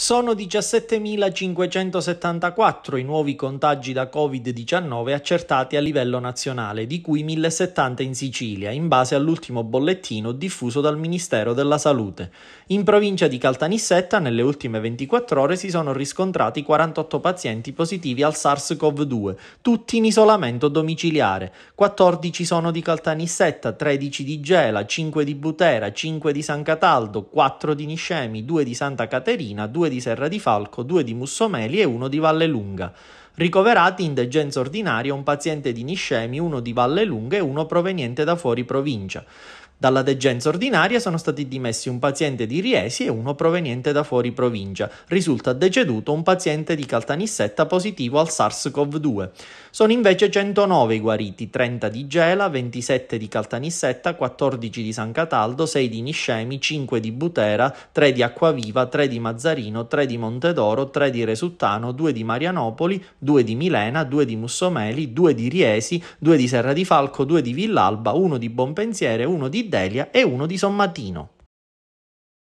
Sono 17.574 i nuovi contagi da Covid-19 accertati a livello nazionale, di cui 1.070 in Sicilia, in base all'ultimo bollettino diffuso dal Ministero della Salute. In provincia di Caltanissetta, nelle ultime 24 ore, si sono riscontrati 48 pazienti positivi al SARS-CoV-2, tutti in isolamento domiciliare. 14 sono di Caltanissetta, 13 di Gela, 5 di Butera, 5 di San Cataldo, 4 di Niscemi, 2 di Santa Caterina, 2 due di Serra di Falco, due di Mussomeli e uno di Vallelunga. Ricoverati in degenza ordinaria un paziente di Niscemi, uno di Vallelunga e uno proveniente da fuori provincia. Dalla degenza ordinaria sono stati dimessi un paziente di Riesi e uno proveniente da fuori provincia. Risulta deceduto un paziente di Caltanissetta positivo al SARS-CoV-2. Sono invece 109 i guariti, 30 di Gela, 27 di Caltanissetta, 14 di San Cataldo, 6 di Niscemi, 5 di Butera, 3 di Acquaviva, 3 di Mazzarino, 3 di Montedoro, 3 di Resuttano, 2 di Marianopoli, 2 di Milena, 2 di Mussomeli, 2 di Riesi, 2 di Serra di Falco, 2 di Villalba, 1 di Bonpensiere, 1 di Delia e uno di Sommatino.